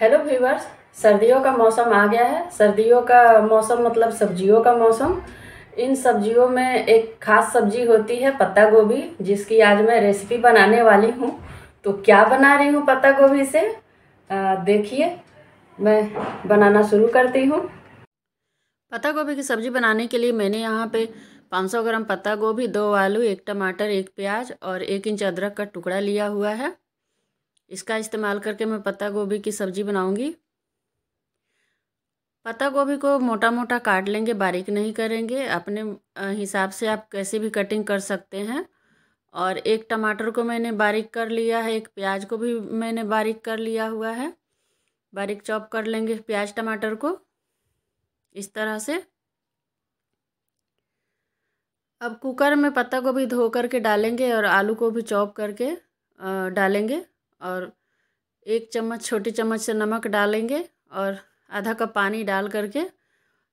hello viewers सर्दियों का मौसम आ गया है सर्दियों का मौसम मतलब सब्जियों का मौसम इन सब्जियों में एक खास सब्जी होती है पत्ता गोभी जिसकी आज मैं रेसिपी बनाने वाली हूँ तो क्या बना रही हूँ पत्ता गोभी से देखिए मैं बनाना शुरू करती हूँ पत्ता गोभी की सब्ज़ी बनाने के लिए मैंने यहाँ पे 500 ग्राम पत्ता गोभी दो आलू एक टमाटर एक प्याज और एक इंच अदरक का टुकड़ा लिया हुआ है इसका इस्तेमाल करके मैं पत्ता गोभी की सब्ज़ी बनाऊंगी पत्ता गोभी को मोटा मोटा काट लेंगे बारीक नहीं करेंगे अपने हिसाब से आप कैसे भी कटिंग कर सकते हैं और एक टमाटर को मैंने बारीक कर लिया है एक प्याज को भी मैंने बारीक कर लिया हुआ है बारीक चॉप कर लेंगे प्याज टमाटर को इस तरह से अब कुकर में पत्ता गोभी धो करके डालेंगे और आलू को भी चॉप करके डालेंगे और एक चम्मच छोटी चम्मच से नमक डालेंगे और आधा कप पानी डाल करके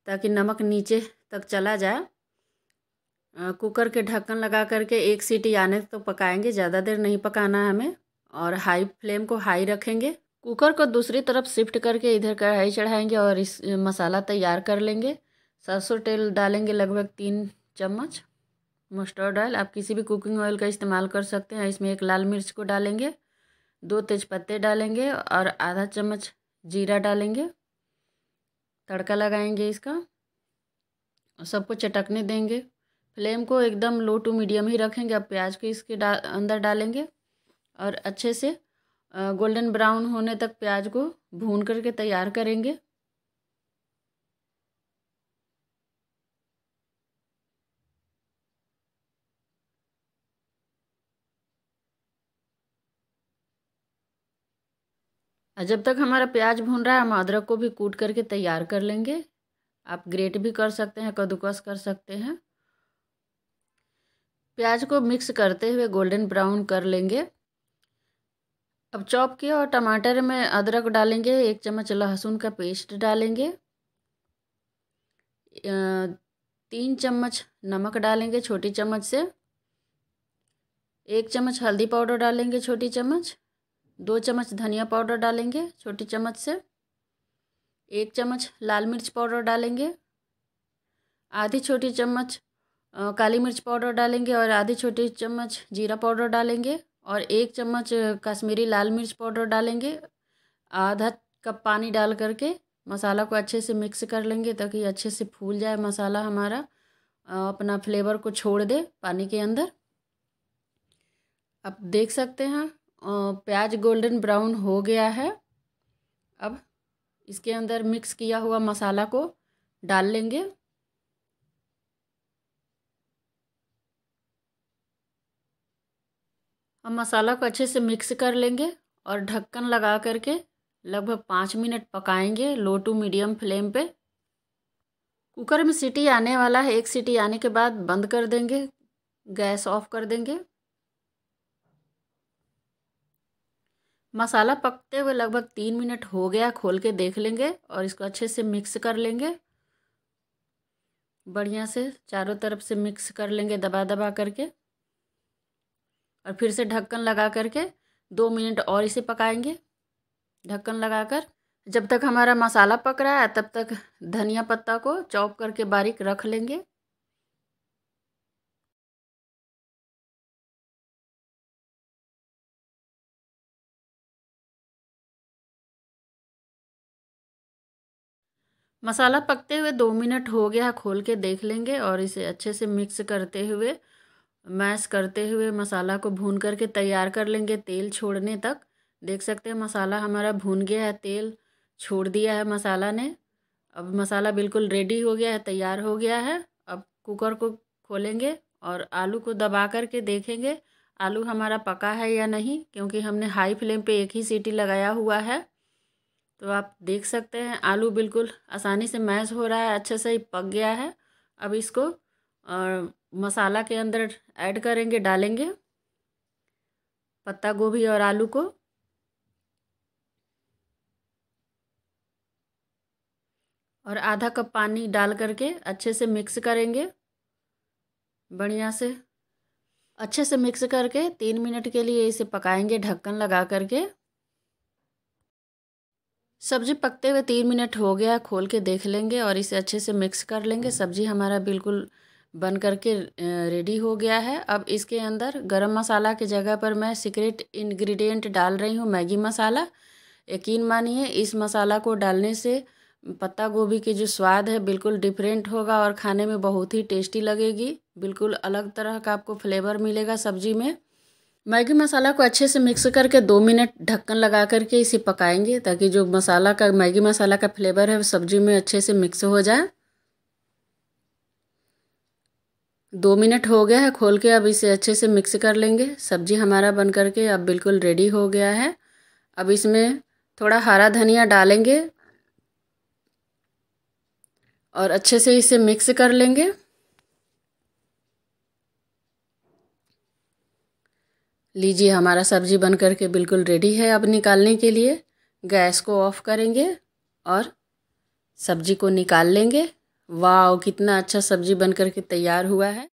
ताकि नमक नीचे तक चला जाए कुकर के ढक्कन लगा करके एक सीटी आने तक तो पकाएंगे ज़्यादा देर नहीं पकाना है हमें और हाई फ्लेम को हाई रखेंगे कुकर को दूसरी तरफ शिफ्ट करके इधर कढ़ाई चढ़ाएंगे और इस मसाला तैयार कर लेंगे सरसों तेल डालेंगे लगभग तीन चम्मच मस्टर्ड ऑयल आप किसी भी कुकिंग ऑयल का इस्तेमाल कर सकते हैं इसमें एक लाल मिर्च को डालेंगे दो तेज़पत्ते डालेंगे और आधा चम्मच जीरा डालेंगे तड़का लगाएंगे इसका और सबको चटकने देंगे फ्लेम को एकदम लो टू मीडियम ही रखेंगे अब प्याज को इसके डा अंदर डालेंगे और अच्छे से गोल्डन ब्राउन होने तक प्याज को भून करके तैयार करेंगे जब तक हमारा प्याज भून रहा है हम अदरक को भी कूट करके तैयार कर लेंगे आप ग्रेट भी कर सकते हैं कद्दूकस कर सकते हैं प्याज को मिक्स करते हुए गोल्डन ब्राउन कर लेंगे अब चॉप किया और टमाटर में अदरक डालेंगे एक चम्मच लहसुन का पेस्ट डालेंगे तीन चम्मच नमक डालेंगे छोटी चम्मच से एक चम्मच हल्दी पाउडर डालेंगे छोटी चम्मच दो चम्मच धनिया पाउडर डालेंगे छोटी चम्मच से एक चम्मच लाल मिर्च पाउडर डालेंगे आधी छोटी चम्मच काली मिर्च पाउडर डालेंगे और आधी छोटी चम्मच जीरा पाउडर डालेंगे और एक चम्मच कश्मीरी लाल मिर्च पाउडर डालेंगे आधा कप पानी डाल करके मसाला को अच्छे से मिक्स कर लेंगे ताकि अच्छे से फूल जाए मसाला हमारा अपना फ्लेवर को छोड़ दे पानी के अंदर आप देख सकते हैं प्याज गोल्डन ब्राउन हो गया है अब इसके अंदर मिक्स किया हुआ मसाला को डाल लेंगे हम मसाला को अच्छे से मिक्स कर लेंगे और ढक्कन लगा करके लगभग पाँच मिनट पकाएंगे लो टू मीडियम फ्लेम पे कुकर में सीटी आने वाला है एक सीटी आने के बाद बंद कर देंगे गैस ऑफ कर देंगे मसाला पकते हुए लगभग तीन मिनट हो गया खोल के देख लेंगे और इसको अच्छे से मिक्स कर लेंगे बढ़िया से चारों तरफ से मिक्स कर लेंगे दबा दबा करके और फिर से ढक्कन लगा करके दो मिनट और इसे पकाएंगे ढक्कन लगाकर जब तक हमारा मसाला पक रहा है तब तक धनिया पत्ता को चॉप करके बारीक रख लेंगे मसाला पकते हुए दो मिनट हो गया खोल के देख लेंगे और इसे अच्छे से मिक्स करते हुए मैश करते हुए मसाला को भून करके तैयार कर लेंगे तेल छोड़ने तक देख सकते हैं मसाला हमारा भून गया है तेल छोड़ दिया है मसाला ने अब मसाला बिल्कुल रेडी हो गया है तैयार हो गया है अब कुकर को खोलेंगे और आलू को दबा करके देखेंगे आलू हमारा पका है या नहीं क्योंकि हमने हाई फ्लेम पे एक ही सीटी लगाया हुआ है तो आप देख सकते हैं आलू बिल्कुल आसानी से मैश हो रहा है अच्छे से ही पक गया है अब इसको और मसाला के अंदर ऐड करेंगे डालेंगे पत्ता गोभी और आलू को और आधा कप पानी डाल करके अच्छे से मिक्स करेंगे बढ़िया से अच्छे से मिक्स करके तीन मिनट के लिए इसे पकाएंगे ढक्कन लगा करके सब्ज़ी पकते हुए तीन मिनट हो गया खोल के देख लेंगे और इसे अच्छे से मिक्स कर लेंगे सब्ज़ी हमारा बिल्कुल बन करके रेडी हो गया है अब इसके अंदर गरम मसाला के जगह पर मैं सीक्रेट इंग्रेडिएंट डाल रही हूँ मैगी मसाला यकीन मानिए इस मसाला को डालने से पत्ता गोभी की जो स्वाद है बिल्कुल डिफरेंट होगा और खाने में बहुत ही टेस्टी लगेगी बिल्कुल अलग तरह का आपको फ्लेवर मिलेगा सब्जी में मैगी मसाला को अच्छे से मिक्स करके दो मिनट ढक्कन लगा करके इसे पकाएंगे ताकि जो मसाला का मैगी मसाला का फ्लेवर है वो सब्जी में अच्छे से मिक्स हो जाए दो मिनट हो गया है खोल के अब इसे अच्छे से मिक्स कर लेंगे सब्जी हमारा बन करके अब बिल्कुल रेडी हो गया है अब इसमें थोड़ा हरा धनिया डालेंगे और अच्छे से इसे मिक्स कर लेंगे लीजिए हमारा सब्जी बन करके के बिल्कुल रेडी है अब निकालने के लिए गैस को ऑफ करेंगे और सब्जी को निकाल लेंगे वाह कितना अच्छा सब्जी बन कर के तैयार हुआ है